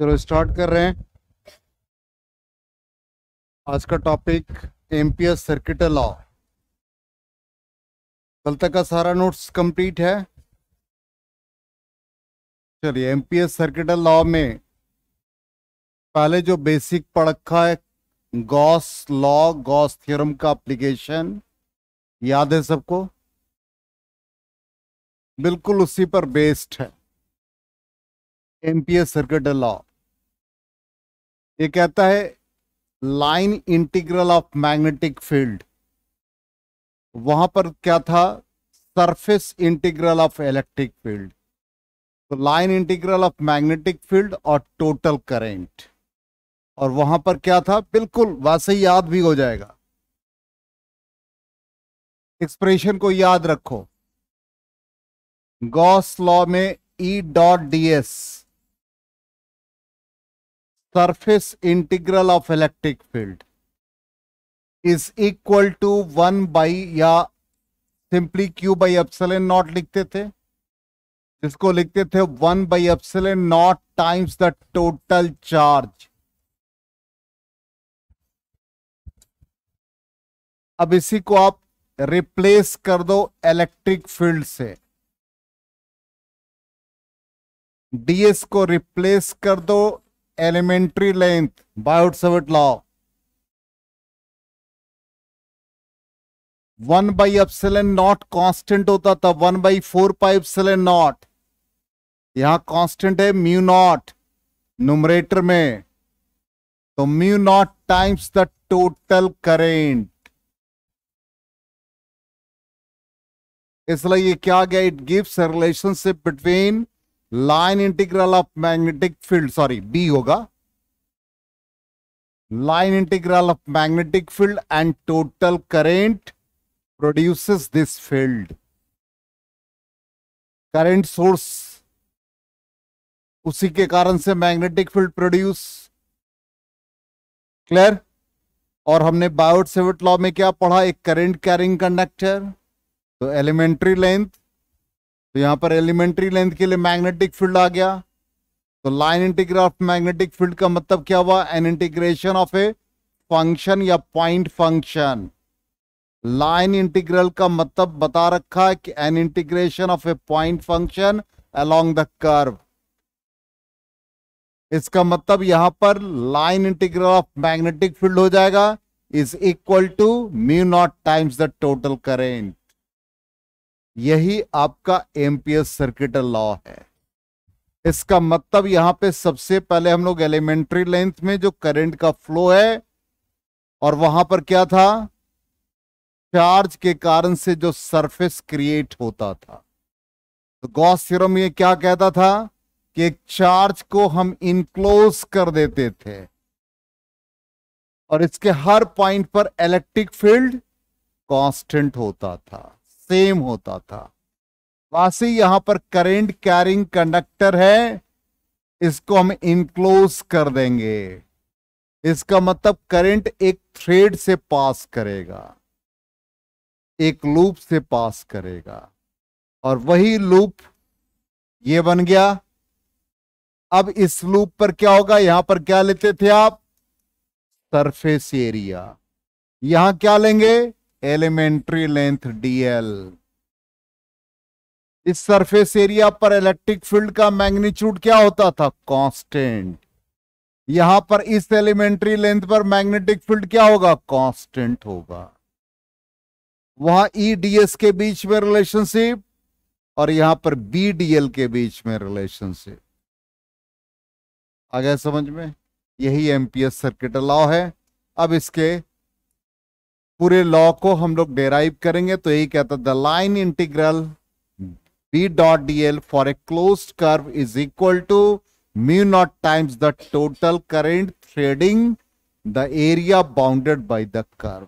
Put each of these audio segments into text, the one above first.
चलो स्टार्ट कर रहे हैं आज का टॉपिक एमपीएस सर्किट लॉ कल तक का सारा नोट्स कंप्लीट है चलिए एमपीएस सर्किट लॉ में पहले जो बेसिक पढ़ रखा है गॉस लॉ गॉस थ्योरम का एप्लीकेशन याद है सबको बिल्कुल उसी पर बेस्ड है एमपीएस सर्किट लॉ ये कहता है line integral of magnetic field वहां पर क्या था surface integral of electric field तो line integral of magnetic field और टोटल करंट और वहां पर क्या था बिल्कुल वैसे ही याद भी हो जाएगा एक्सप्रेशन को याद रखो गॉस लॉ में E dot D S surface integral of electric field is equal to one by या simply Q by epsilon naught लिखते थे जिसको लिखते थे one by epsilon naught times the total charge अब इसी को आप रिप्लेस कर दो इलेक्ट्रिक फील्ड से डीएस को रिप्लेस कर दो elementary length Biot-Savart law. 1 by N naught constant होता था one by four pi epsilon naught यहां कॉन्स्टेंट है म्यू नॉट नुमरेटर में तो mu naught times the total current इसलिए ये क्या गया it gives relationship between line integral of magnetic field sorry B होगा line integral of magnetic field and total current produces this field current source उसी के कारण से मैग्नेटिक फील्ड प्रोड्यूस क्लियर और हमने बायोट सेवट लॉ में क्या पढ़ा एक करेंट कैरिंग कंडक्टर तो एलिमेंट्री लेंथ तो यहाँ पर एलिमेंट्री लेंथ के लिए मैग्नेटिक फील्ड आ गया तो line integral of magnetic field का मतलब क्या हुआ an integration of a function या पॉइंट फंक्शन लाइन इंटीग्रल का मतलब बता रखा है कि an integration of a point function along the curve इसका मतलब यहां पर line integral of magnetic field हो जाएगा is equal to mu naught times the total current यही आपका एमपीएस सर्किट लॉ है इसका मतलब यहां पे सबसे पहले हम लोग एलिमेंट्री लेंथ में जो करंट का फ्लो है और वहां पर क्या था चार्ज के कारण से जो सरफेस क्रिएट होता था तो गॉस थ्योरम ये क्या कहता था कि एक चार्ज को हम इनक्लोज कर देते थे और इसके हर पॉइंट पर इलेक्ट्रिक फील्ड कांस्टेंट होता था सेम होता था वासी यहां पर करेंट कैरिंग कंडक्टर है इसको हम इनक्लोज कर देंगे इसका मतलब करंट एक थ्रेड से पास करेगा एक लूप से पास करेगा और वही लूप ये बन गया अब इस लूप पर क्या होगा यहां पर क्या लेते थे आप सरफेस एरिया यहां क्या लेंगे एलिमेंट्री लेंथ डीएल इस सरफेस एरिया पर इलेक्ट्रिक फील्ड का मैग्नीट्यूड क्या होता था कांस्टेंट यहां पर इस एलिमेंट्री लेंथ पर मैग्नेटिक फील्ड क्या होगा कांस्टेंट होगा वहां ई e डी के बीच में रिलेशनशिप और यहां पर बी डी एल के बीच में रिलेशनशिप आ गया समझ में यही एमपीएस सर्किट अलाव है अब इसके पूरे लॉ को हम लोग डेराइव करेंगे तो यही कहता है the line integral B dot D L for a close curve is equal to mu naught times the total current threading the area bounded by the curve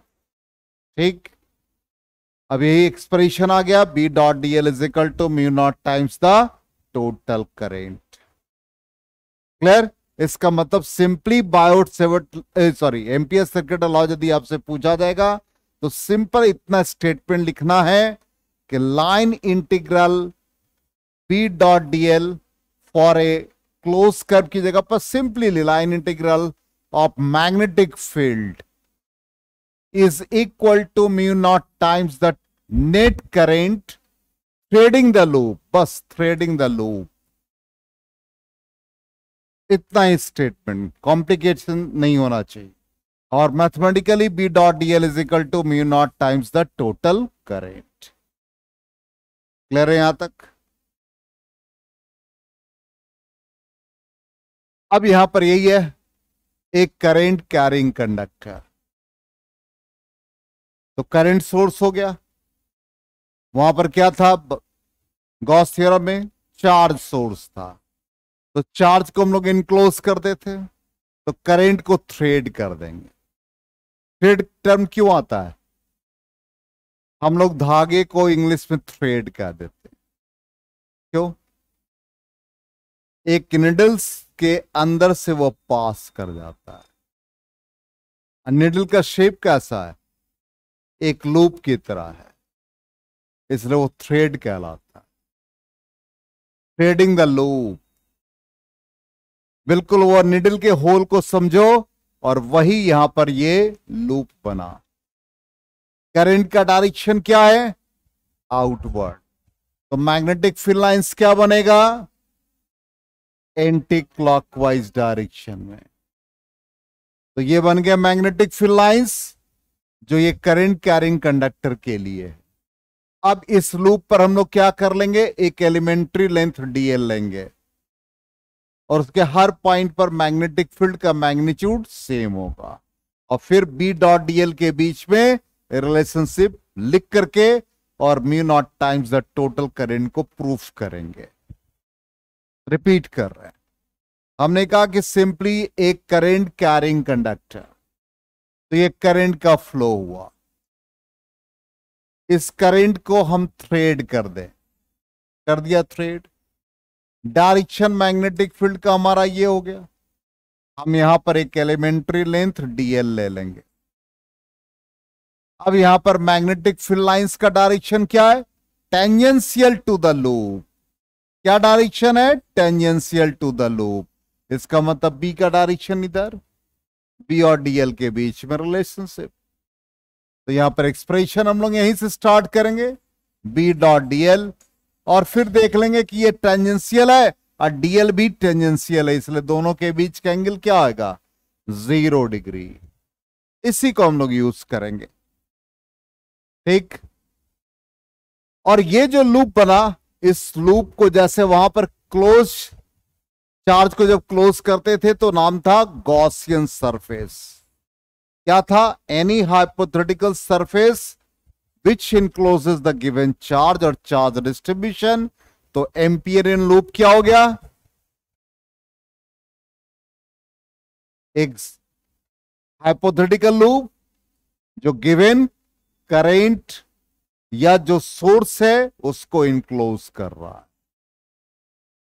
ठीक अब यही एक्सप्रेशन आ गया B dot D L is equal to mu naught times the total current clear इसका मतलब simply Biot Savart sorry Ampere's circuit law यदि आपसे पूछा जाएगा तो सिंपल इतना स्टेटमेंट लिखना है कि line integral P dot DL for a close curve की जगह पर simply line integral of magnetic field is equal to mu naught times the net current threading the loop बस थ्रेडिंग द लूप इतना ही statement complication नहीं होना चाहिए और mathematically B dot D L is equal to mu naught times the total current clear है यहां तक अब यहां पर यही है एक करेंट कैरिंग कंडक्टर तो करेंट सोर्स हो गया वहां पर क्या था गॉस थ्योरम में चार्ज सोर्स था तो चार्ज को हम लोग इनक्लोज देते हैं तो करंट को थ्रेड कर देंगे थ्रेड टर्म क्यों आता है हम लोग धागे को इंग्लिश में थ्रेड कह देते हैं क्यों एक निडल्स के अंदर से वो पास कर जाता है निडल का शेप कैसा है एक लूप की तरह है इसलिए वो थ्रेड कहलाता है थ्रेडिंग द लूप बिल्कुल वो निडल के होल को समझो और वही यहां पर ये लूप बना करंट का डायरेक्शन क्या है आउटवर्ड तो मैग्नेटिक फील्ड लाइंस क्या बनेगा एंटी क्लॉकवाइज डायरेक्शन में तो ये बन गया मैग्नेटिक फील्ड लाइंस जो ये करंट कैरिंग कंडक्टर के लिए है अब इस लूप पर हम लोग क्या कर लेंगे एक एलिमेंट्री लेंथ डीएल लेंगे और उसके हर पॉइंट पर मैग्नेटिक फील्ड का मैग्नीट्यूड सेम होगा और फिर बी डॉट डीएल के बीच में रिलेशनशिप लिख करके और mu naught times the total current को प्रूफ करेंगे रिपीट कर रहे हैं हमने कहा कि सिंपली एक करेंट कैरिंग कंडक्टर तो ये करेंट का फ्लो हुआ इस करेंट को हम थ्रेड कर दें कर दिया थ्रेड डायरेक्शन मैग्नेटिक फील्ड का हमारा ये हो गया हम यहां पर एक एलिमेंट्री लेंथ डीएल ले लेंगे अब यहां पर मैग्नेटिक फील्ड लाइंस का डायरेक्शन क्या है टेंजेंशियल टू द लूप क्या डायरेक्शन है टेंजेंशियल टू द लूप इसका मतलब बी का डायरेक्शन इधर बी और डीएल के बीच में रिलेशनशिप तो यहां पर एक्सप्रेशन हम लोग यहीं से स्टार्ट करेंगे बी डॉट डीएल और फिर देख लेंगे कि ये टेंजेंशियल है और डीएल भी टेंजेंशियल है इसलिए दोनों के बीच का एंगल क्या आएगा जीरो डिग्री इसी को हम लोग यूज करेंगे ठीक और ये जो लूप बना इस लूप को जैसे वहां पर क्लोज चार्ज को जब क्लोज करते थे तो नाम था गॉसियन सरफेस क्या था any hypothetical surface which encloses the given charge और चार्ज डिस्ट्रीब्यूशन तो एम्पियर इन लूप क्या हो गया एक हाइपोथेटिकल लूप जो गिवेन करेंट या जो सोर्स है उसको इनक्लोज कर रहा है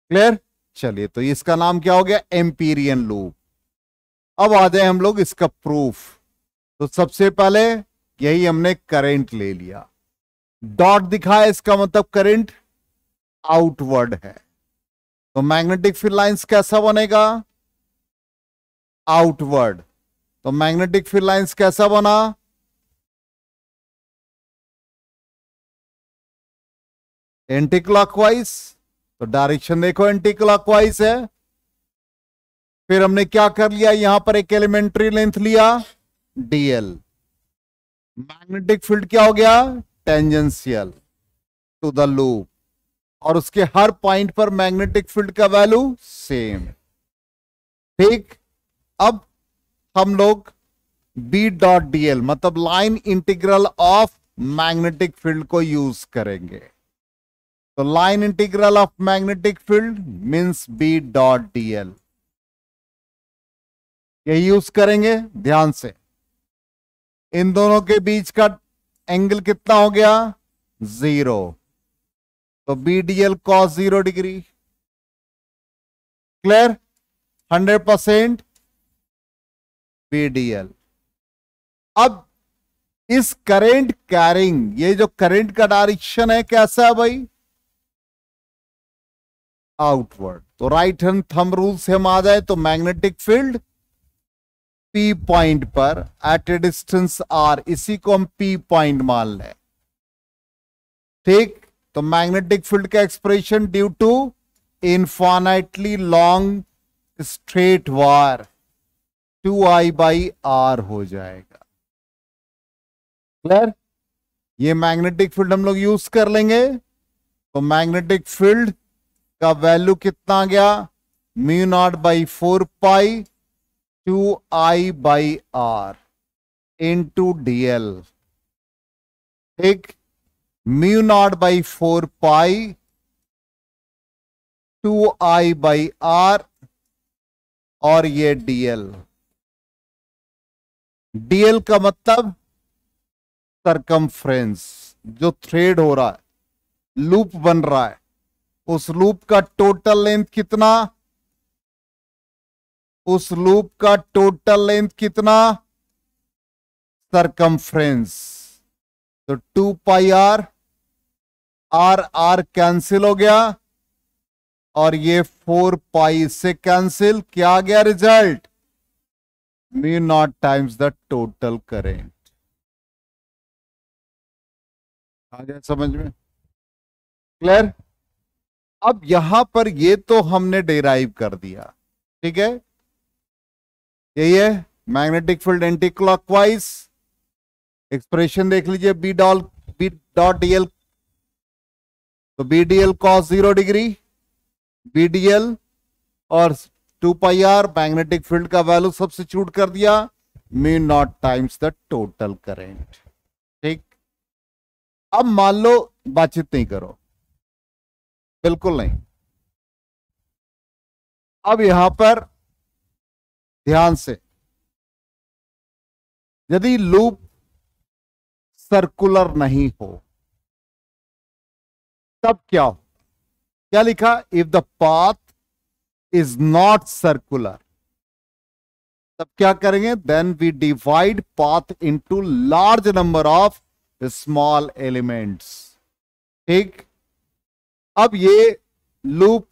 क्लियर चलिए तो इसका नाम क्या हो गया एम्पीरियन लूप अब आ जाए हम लोग इसका प्रूफ तो सबसे पहले यही हमने करेंट ले लिया डॉट दिखा है इसका मतलब करेंट आउटवर्ड है तो मैग्नेटिक फील्ड लाइंस कैसा बनेगा आउटवर्ड तो मैग्नेटिक फील्ड लाइंस कैसा बना एंटी क्लॉकवाइज तो डायरेक्शन देखो एंटी क्लॉकवाइज है फिर हमने क्या कर लिया यहां पर एक एलिमेंट्री लेंथ लिया डीएल मैग्नेटिक फील्ड क्या हो गया टेंजेंशियल टू द लूप और उसके हर पॉइंट पर मैग्नेटिक फील्ड का वैल्यू सेम ठीक अब हम लोग बी डॉट डीएल मतलब line integral of magnetic field को यूज करेंगे तो line integral of magnetic field means B dot DL यही यूज करेंगे ध्यान से इन दोनों के बीच का एंगल कितना हो गया जीरो तो B D L cos zero degree clear hundred percent B D L अब इस करेंट कैरिंग ये जो करेंट का डायरेक्शन है कैसा है भाई आउटवर्ड तो राइट हैंड थंब रूल से हम आ जाए तो मैग्नेटिक फील्ड पी पॉइंट पर एट ए डिस्टेंस आर इसी को हम पी पॉइंट मान लें ठीक तो मैग्नेटिक फील्ड का expression due to infinitely long straight wire two I by R हो जाएगा क्लियर ये मैग्नेटिक फील्ड हम लोग यूज कर लेंगे तो मैग्नेटिक फील्ड का वैल्यू कितना गया mu naught by four pi two I by R into D L एल ठीक mu naught by four pi two I by R और ये डीएल डीएल का मतलब सरकमफ्रेंस जो थ्रेड हो रहा है लूप बन रहा है उस लूप का टोटल लेंथ कितना उस लूप का टोटल लेंथ कितना सरकमफ्रेंस तो two pi R R R cancel हो गया और ये फोर पाई से कैंसिल क्या आ गया result mu naught times the total current आ गया समझ में क्लियर अब यहां पर ये तो हमने डेराइव कर दिया ठीक है यही है magnetic field anti clockwise expression देख लीजिए B dot B dot DL तो B D L cos zero degree B DL और two pi R magnetic field का वैल्यू सबसे चूट कर दिया mu naught times the total current ठीक अब मान लो बातचीत नहीं करो बिल्कुल नहीं अब यहां पर ध्यान से यदि लूप सर्कुलर नहीं हो तब क्या हो क्या लिखा if the path is not circular तब क्या करेंगे then we divide path into large number of small elements ठीक अब ये लूप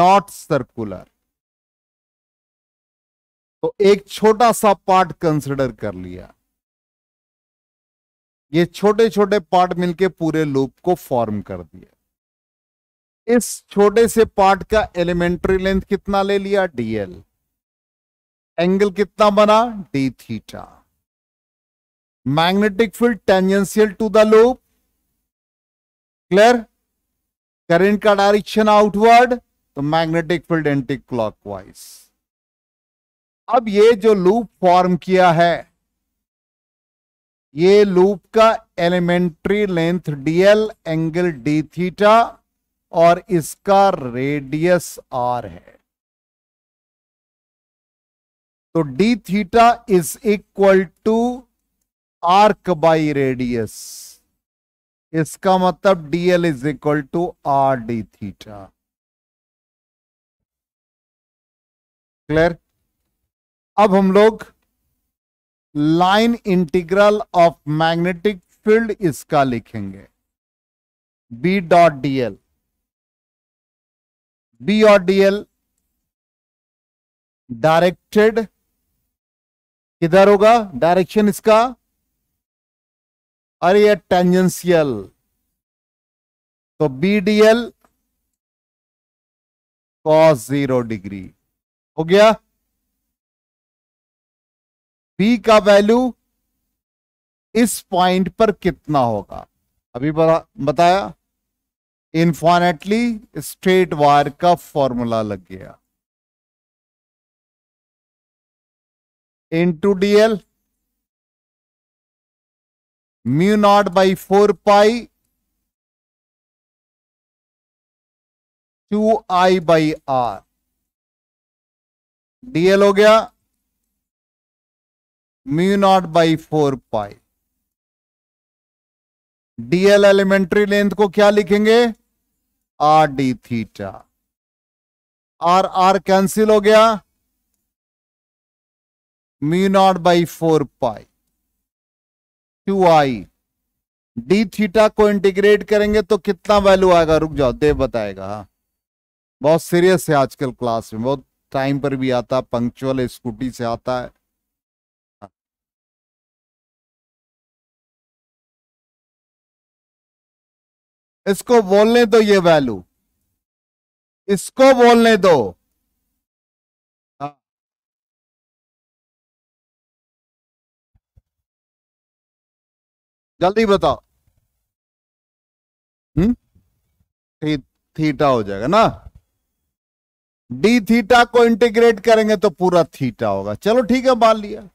नॉट सर्कुलर तो एक छोटा सा पार्ट कंसिडर कर लिया ये छोटे छोटे पार्ट मिलके पूरे लूप को फॉर्म कर दिया इस छोटे से पार्ट का एलिमेंट्री लेंथ कितना ले लिया डीएल एंगल कितना बना D theta magnetic field tangential to the loop clear current का डायरेक्शन आउटवर्ड तो मैग्नेटिक फील्ड एंटी क्लॉकवाइज अब ये जो लूप फॉर्म किया है ये लूप का elementary length DL angle D theta और इसका रेडियस आर है तो D theta is equal to arc by radius इसका मतलब DL is equal to R D theta clear अब हम लोग line integral of magnetic field इसका लिखेंगे बी डॉट डीएल बी और डीएल डायरेक्टेड किधर होगा डायरेक्शन इसका अरे ये टेंजेंशियल तो B D L cos zero degree हो गया बी का वैल्यू इस पॉइंट पर कितना होगा अभी बताया इन्फॉनेटली स्ट्रेट वायर का फॉर्मूला लग गया into DL mu naught by four pi two I by R DL हो गया mu naught by four pi DL elementary length को क्या लिखेंगे R D theta R R cancel हो गया mu naught by four pi Q I D theta को integrate करेंगे तो कितना वैल्यू आएगा रुक जाओ देव बताएगा हा बहुत सीरियस है आजकल क्लास में बहुत टाइम पर भी आता पंक्चुअल स्कूटी से आता है इसको बोलने दो ये वैल्यू इसको बोलने दो हाँ। जल्दी बताओ हम्म थी, थीटा हो जाएगा ना डी थीटा को इंटीग्रेट करेंगे तो पूरा थीटा होगा चलो ठीक है मान लिया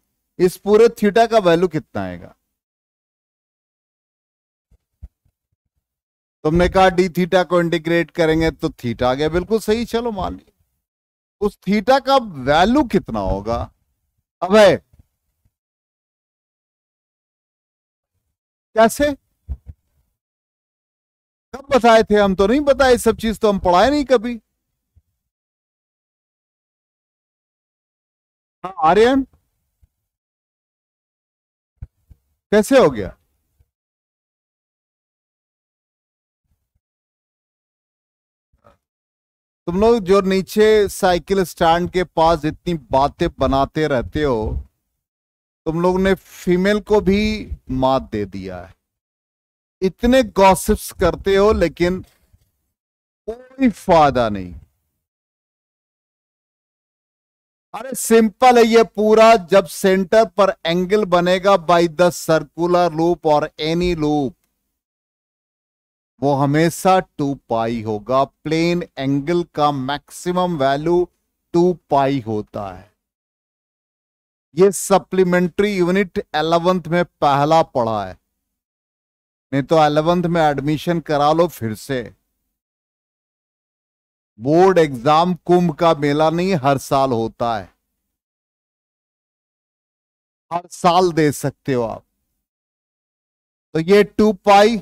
इस पूरे थीटा का वैल्यू कितना आएगा तुमने कहा डी थीटा को इंटीग्रेट करेंगे तो थीटा आ गया बिल्कुल सही चलो मान ली उस थीटा का वैल्यू कितना होगा अब है कैसे कब बताए थे हम तो नहीं बताए सब चीज तो हम पढ़ाए नहीं कभी हाँ आर्यन कैसे हो गया तुम लोग जो नीचे साइकिल स्टैंड के पास इतनी बातें बनाते रहते हो तुम लोग ने फीमेल को भी मात दे दिया है इतने गॉसिप्स करते हो लेकिन कोई फायदा नहीं अरे सिंपल है ये पूरा जब सेंटर पर एंगल बनेगा बाय द सर्कुलर लूप और एनी लूप वो हमेशा टू पाई होगा प्लेन एंगल का मैक्सिमम वैल्यू टू पाई होता है ये सप्लीमेंट्री यूनिट एलेवंथ में पहला पढ़ा है नहीं तो एलेवंथ में एडमिशन करा लो फिर से बोर्ड एग्जाम कुंभ का मेला नहीं हर साल होता है हर साल दे सकते हो आप तो ये two pi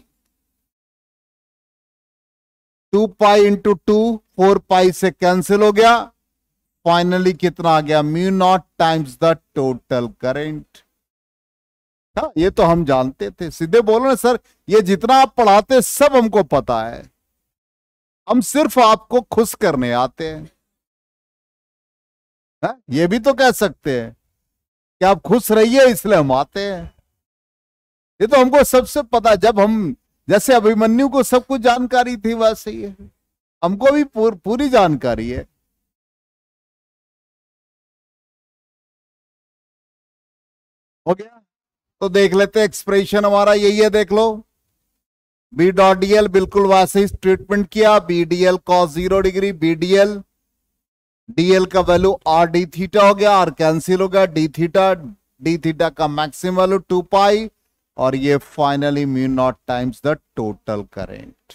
two pi into two four pi से कैंसिल हो गया फाइनली कितना आ गया mu naught times the total current था हाँ, ये तो हम जानते थे सीधे बोलो ना सर ये जितना आप पढ़ाते सब हमको पता है हम सिर्फ आपको खुश करने आते हैं है? हाँ, ये भी तो कह सकते हैं कि आप खुश रहिए इसलिए हम आते हैं ये तो हमको सबसे पता है जब हम जैसे अभिमन्यु को सब कुछ जानकारी थी वैसे ही है हमको भी पूर, पूरी जानकारी है हो गया तो देख लेते एक्सप्रेशन हमारा यही है देख लो बी डॉट डीएल बिल्कुल वैसे ही ट्रीटमेंट किया B D L cos zero degree B D L का वैल्यू आर डी थीटा हो गया आर कैंसिल हो गया डी थीटा डी थीटा का मैक्सिम वैल्यू टू पाई और ये finally mu naught times the total current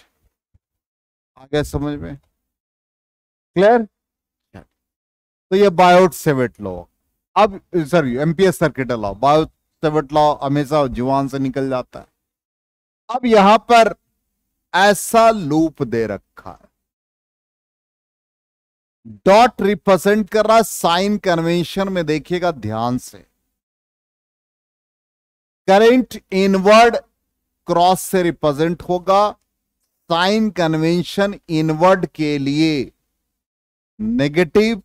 आ गया समझ में क्लियर तो ये बायोट सेवेट लॉ अब sorry Ampere's circuit law Biot Savart law हमेशा जुआन से निकल जाता है अब यहां पर ऐसा लूप दे रखा है डॉट रिप्रेजेंट कर रहा है साइन कन्वेंशन में देखिएगा ध्यान से करेंट इनवर्ड क्रॉस से रिप्रेजेंट होगा साइन कन्वेंशन इनवर्ड के लिए नेगेटिव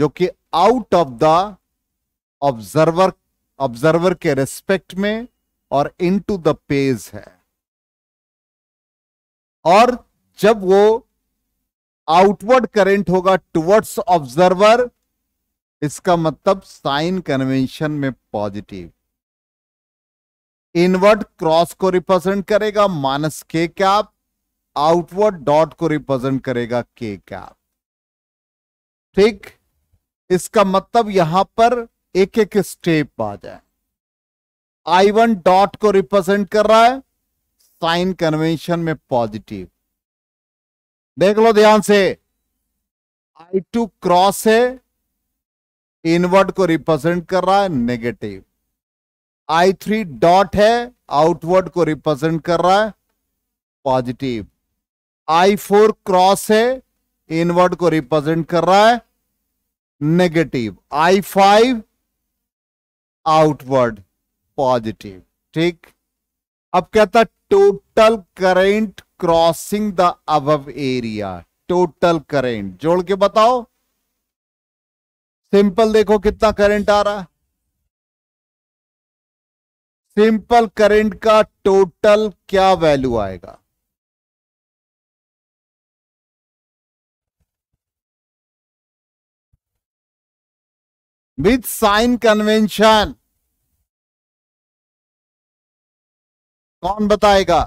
जो कि out of the observer observer के रेस्पेक्ट में और इनटू द पेज है और जब वो आउटवर्ड करंट होगा टुवर्ड्स ऑब्जर्वर इसका मतलब साइन कन्वेंशन में पॉजिटिव इनवर्ड क्रॉस को रिप्रेजेंट करेगा minus K cap outward dot को रिप्रेजेंट करेगा के कैप ठीक इसका मतलब यहां पर एक एक स्टेप आ जाए आई वन डॉट को रिप्रेजेंट कर रहा है साइन कन्वेंशन में पॉजिटिव देख लो ध्यान से आई टू क्रॉस है इनवर्ड को रिप्रेजेंट कर रहा है नेगेटिव आई थ्री डॉट है आउटवर्ड को रिप्रेजेंट कर रहा है पॉजिटिव आई फोर क्रॉस है इनवर्ड को रिप्रेजेंट कर रहा है negative I five outward positive ठीक अब कहता टोटल करेंट क्रॉसिंग द अब एरिया टोटल करेंट जोड़ के बताओ सिंपल देखो कितना करंट आ रहा है सिंपल करंट का टोटल क्या वैल्यू आएगा विथ साइन कन्वेंशन कौन बताएगा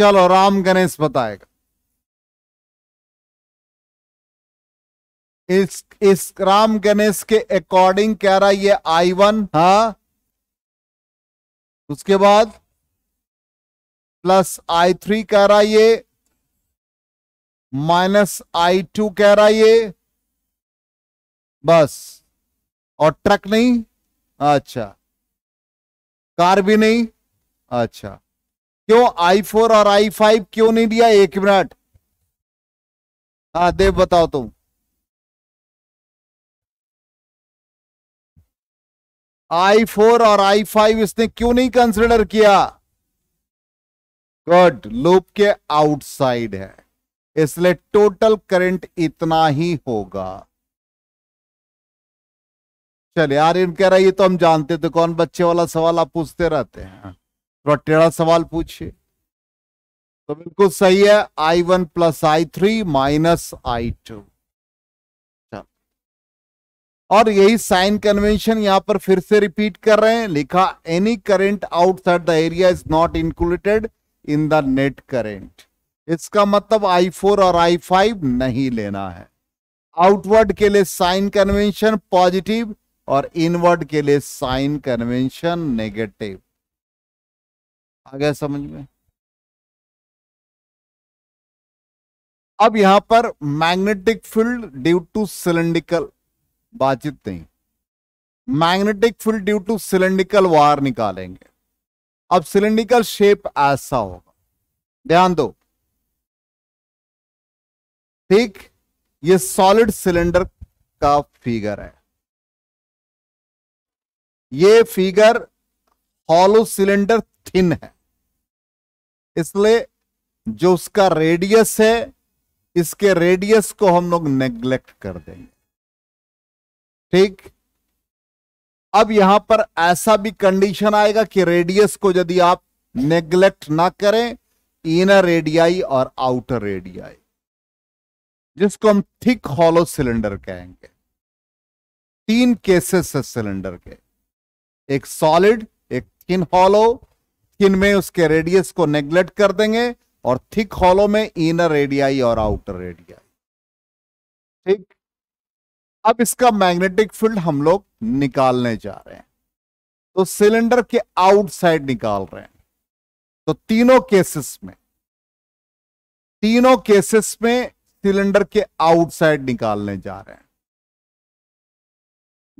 चलो राम गणेश बताएगा इस राम गणेश के अकॉर्डिंग कह रहा है ये आई वन हा उसके बाद प्लस आई थ्री कह रहा है ये माइनस आई टू कह रहा है ये बस और ट्रक नहीं अच्छा कार भी नहीं अच्छा क्यों आई फोर और आई फाइव क्यों नहीं दिया एक मिनट हाँ देव बताओ तुम आई फोर और आई फाइव इसने क्यों नहीं कंसिडर किया गुड लूप के आउटसाइड है इसलिए टोटल करंट इतना ही होगा चलिए इन कह रहा है ये तो हम जानते थे कौन बच्चे वाला सवाल आप पूछते रहते हैं थोड़ा तो टेढ़ा सवाल पूछिए तो बिल्कुल सही है I one plus I three minus I two और यही साइन कन्वेंशन यहां पर फिर से रिपीट कर रहे हैं लिखा any out outside the area is not included in the net current इसका मतलब I4 और I5 नहीं लेना है आउटवर्ड के लिए साइन कन्वेंशन पॉजिटिव और इनवर्ड के लिए साइन कन्वेंशन नेगेटिव आ गया समझ में अब यहां पर magnetic field due to cylindrical बातचीत नहीं magnetic field due to cylindrical wire निकालेंगे अब सिलेंड्रिकल शेप ऐसा होगा ध्यान दो ठीक ये सॉलिड सिलेंडर का फिगर है ये फिगर हॉलो सिलेंडर थिन है इसलिए जो उसका रेडियस है इसके रेडियस को हम लोग नेग्लेक्ट कर देंगे ठीक अब यहां पर ऐसा भी कंडीशन आएगा कि रेडियस को यदि आप नेग्लेक्ट ना करें इनर रेडियाई और आउटर रेडियाई जिसको हम थिक हॉलो सिलेंडर कहेंगे तीन केसेस है सिलेंडर के एक सॉलिड एक थिन हॉलो थिन में उसके रेडियस को नेग्लेक्ट कर देंगे और थिक हॉलो में इनर रेडियाई और आउटर रेडियाई ठीक अब इसका मैग्नेटिक फील्ड हम लोग निकालने जा रहे हैं तो सिलेंडर के आउटसाइड निकाल रहे हैं तो तीनों केसेस में तीनों केसेस में सिलेंडर के आउटसाइड निकालने जा रहे हैं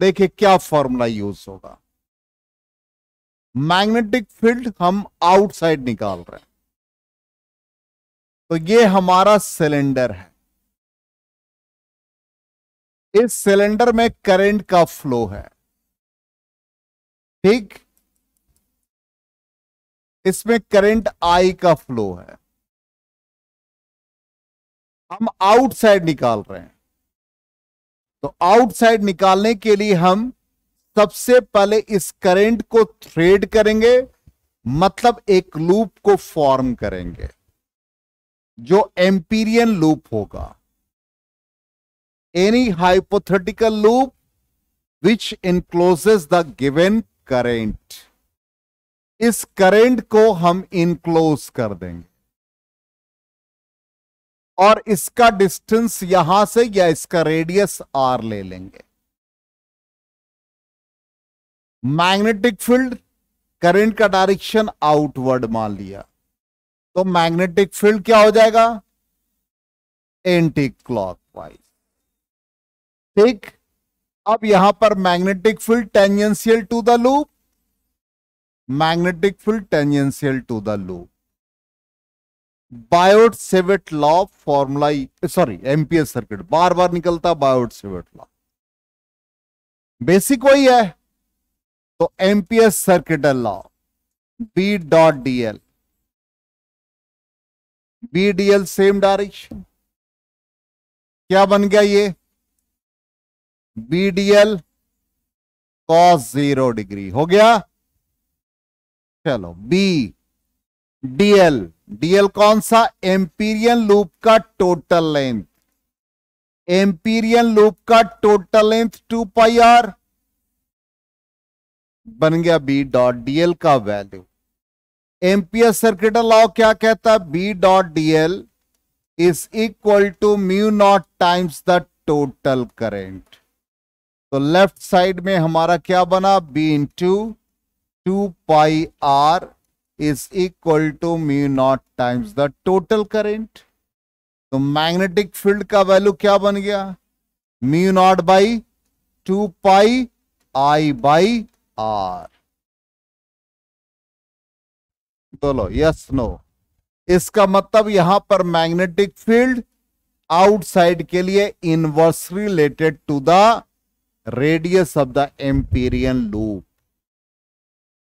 देखिए क्या फॉर्मूला यूज होगा मैग्नेटिक फील्ड हम आउटसाइड निकाल रहे हैं तो ये हमारा सिलेंडर है इस सिलेंडर में करंट का फ्लो है ठीक इसमें करंट आई का फ्लो है हम आउटसाइड निकाल रहे हैं तो आउटसाइड निकालने के लिए हम सबसे पहले इस करंट को थ्रेड करेंगे मतलब एक लूप को फॉर्म करेंगे जो एम्पीरियन लूप होगा any hypothetical loop which encloses the given current. इस करंट को हम इनक्लोज कर देंगे और इसका डिस्टेंस यहां से या इसका रेडियस आर ले लेंगे मैग्नेटिक फील्ड करंट का डायरेक्शन आउटवर्ड मान लिया तो मैग्नेटिक फील्ड क्या हो जाएगा एंटी क्लॉकवाइज ठीक अब यहां पर magnetic field tangential to the loop magnetic field tangential to the loop Biot Savart law formula sorry Ampere's circuit बार बार निकलता बायोट सेवेट लॉ बेसिक वही है तो Ampere's circuital law B dot DL B DL same direction क्या बन गया ये B D L cos zero degree हो गया चलो बी डीएल डीएल कौन सा एम्पीरियन लूप का टोटल लेंथ एम्पीरियन लूप का total length two pi R बन गया बी डॉट डीएल का वैल्यू एमपीएस सर्किट लॉ क्या कहता है B dot DL is equal to mu naught times the total current तो लेफ्ट साइड में हमारा क्या बना B into two pi R is equal to mu naught times the total current तो magnetic field का value क्या बन गया mu naught by two pi I by R बोलो यस नो इसका मतलब यहां पर मैग्नेटिक फील्ड आउटसाइड के लिए inverse related to the radius of the Amperian loop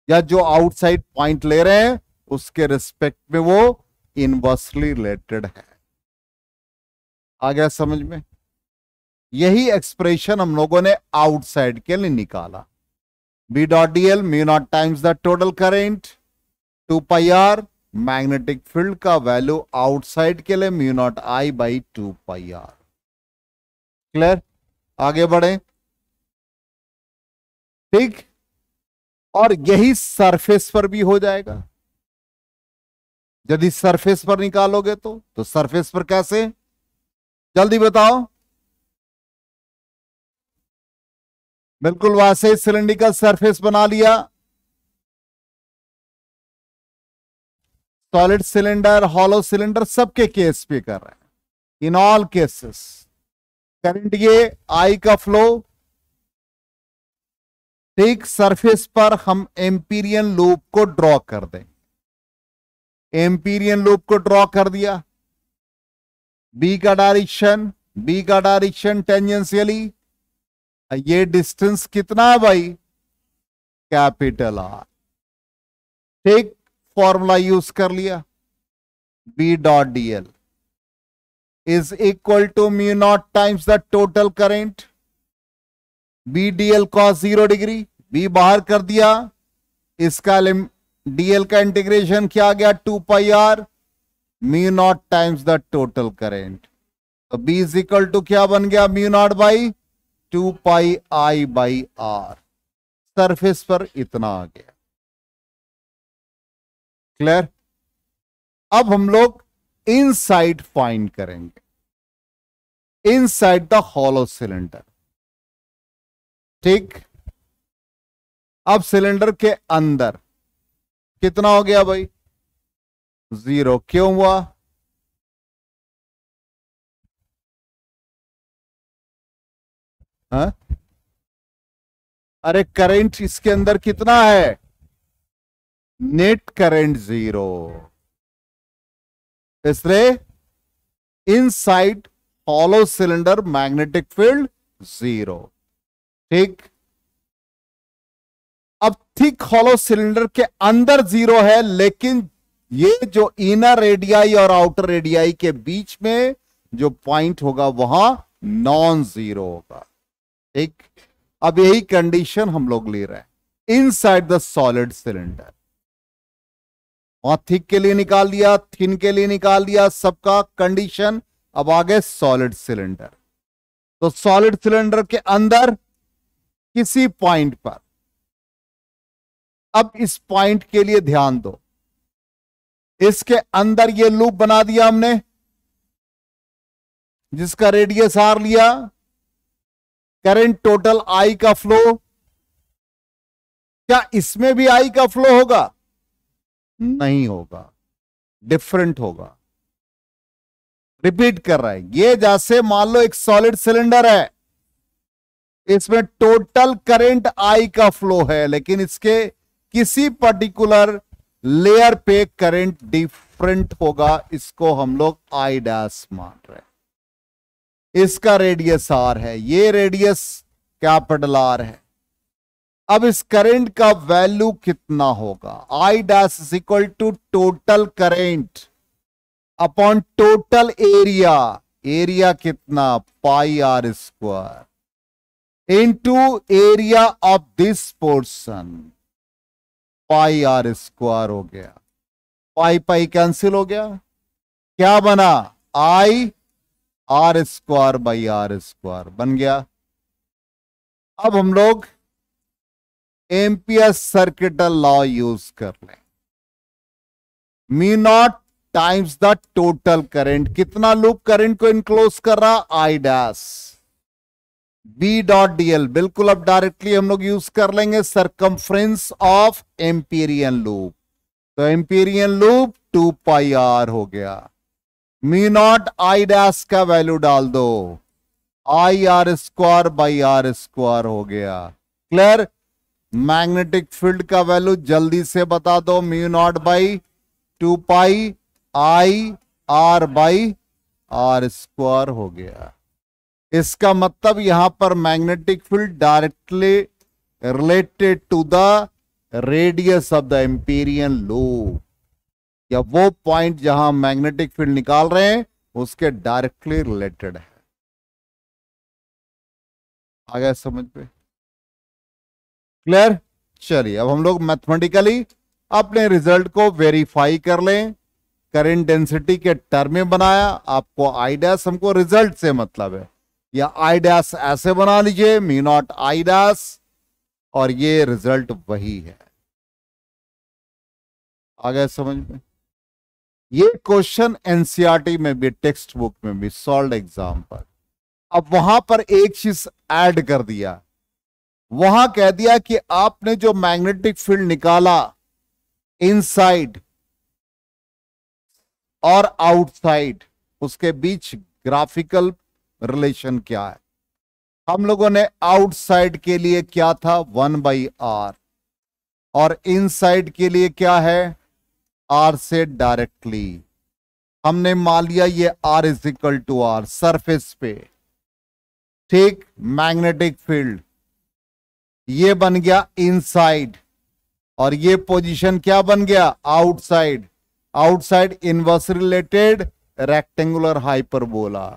या जो आउटसाइड पॉइंट ले रहे हैं उसके रिस्पेक्ट में वो इनवर्सली रिलेटेड है आ गया समझ में यही एक्सप्रेशन हम लोगों ने आउटसाइड के लिए निकाला B dot D L mu naught times the total current two pi R magnetic field का वैल्यू आउटसाइड के लिए mu naught I by two pi R clear आगे बढ़े ठीक और यही सरफेस पर भी हो जाएगा यदि सरफेस पर निकालोगे तो तो सरफेस पर कैसे जल्दी बताओ बिल्कुल वैसे ही का सरफेस बना लिया सॉलिड सिलेंडर हॉलो सिलेंडर सबके केस पे कर रहे हैं इन ऑल केसेस करंट ये आई का फ्लो ठीक सरफेस पर हम एम्पीरियन लूप को ड्रॉ कर दें एम्पीरियन लूप को ड्रॉ कर दिया बी का डायरेक्शन बी का डायरेक्शन टेंजेंशियली ये डिस्टेंस कितना है भाई कैपिटल आर ठीक फॉर्मूला यूज कर लिया B dot DL is equal to mu naught times the total current B D L cos zero degree B बाहर कर दिया इसका डीएल का इंटीग्रेशन क्या आ गया two pi R mu naught times the total current तो बी इज इक्वल टू क्या बन गया mu naught by two pi I by R surface पर इतना आ गया क्लियर अब हम लोग इनसाइड फाइंड करेंगे इनसाइड द हॉलो सिलेंडर ठीक अब सिलेंडर के अंदर कितना हो गया भाई जीरो क्यों हुआ हा? अरे करंट इसके अंदर कितना है नेट करंट जीरो इसलिए inside hollow cylinder magnetic field zero ठीक अब थिक हॉलो सिलेंडर के अंदर जीरो है लेकिन ये जो इनर रेडियाई और आउटर रेडियाई के बीच में जो पॉइंट होगा वहां नॉन जीरो होगा ठीक अब यही कंडीशन हम लोग ले रहे हैं इनसाइड द सॉलिड सिलेंडर वहां थिक के लिए निकाल दिया थिन के लिए निकाल दिया सबका कंडीशन अब आ गए सॉलिड सिलेंडर तो सॉलिड सिलेंडर के अंदर किसी पॉइंट पर अब इस पॉइंट के लिए ध्यान दो इसके अंदर ये लूप बना दिया हमने जिसका रेडियस आर लिया करंट टोटल आई का फ्लो क्या इसमें भी आई का फ्लो होगा नहीं होगा डिफरेंट होगा रिपीट कर रहा है ये जैसे मान लो एक सॉलिड सिलेंडर है इसमें टोटल करंट आई का फ्लो है लेकिन इसके किसी पर्टिकुलर लेयर पे करंट डिफरेंट होगा इसको हम लोग आई डैश मान रहे हैं इसका रेडियस आर है ये रेडियस कैपिटल आर है अब इस करंट का वैल्यू कितना होगा I dash is equal to total current upon total area area कितना pi R square into area of this portion pi R square हो गया पाई पाई कैंसिल हो गया क्या बना I R square by R square बन गया अब हम लोग एमपीएस सर्किटल लॉ यूज कर लें mu naught times the total current कितना लूप करंट को इनक्लोज कर रहा I dash B dot DL बिल्कुल अब डायरेक्टली हम लोग यूज कर लेंगे सरकमफ्रेंस ऑफ एम्पीरियन लूप तो Amperian loop two pi R हो गया मी नॉट आई डैश का वैल्यू डाल दो I R square by R square हो गया क्लियर मैग्नेटिक फील्ड का वैल्यू जल्दी से बता दो mu naught by two pi I R by R square हो गया इसका मतलब यहां पर magnetic field directly related to the radius of the Amperian loop या वो पॉइंट जहां मैग्नेटिक फील्ड निकाल रहे हैं उसके डायरेक्टली रिलेटेड है आ गया समझ पे क्लियर चलिए अब हम लोग मैथमेटिकली अपने रिजल्ट को वेरीफाई कर लें करंट डेंसिटी के टर्म में बनाया आपको आइडिया हमको रिजल्ट से मतलब है या आई डैश ऐसे बना लीजिए मी नॉट आई डैश और ये रिजल्ट वही है आ गया समझ में ये क्वेश्चन एनसीआरटी e में भी टेक्स्ट बुक में भी सॉल्व एग्जाम पर अब वहां पर एक चीज ऐड कर दिया वहां कह दिया कि आपने जो मैग्नेटिक फील्ड निकाला इनसाइड और आउटसाइड उसके बीच ग्राफिकल रिलेशन क्या है हम लोगों ने आउटसाइड के लिए क्या था वन बाई आर और इनसाइड के लिए क्या है आर से डायरेक्टली हमने मान लिया ये R is equal to R surface पे ठीक मैग्नेटिक फील्ड ये बन गया इनसाइड और ये पोजीशन क्या बन गया outside outside inverse related rectangular hyperbola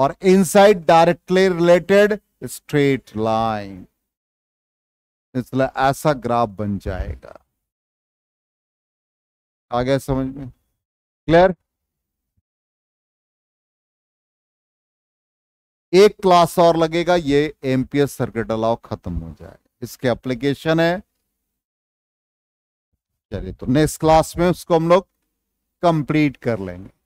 और inside directly related straight line इसलिए ऐसा ग्राफ बन जाएगा आ गया समझ में क्लियर एक क्लास और लगेगा ये एमपीएस सर्किट अलाव खत्म हो जाए इसके एप्लीकेशन है चलिए तो नेक्स्ट क्लास में उसको हम लोग कंप्लीट कर लेंगे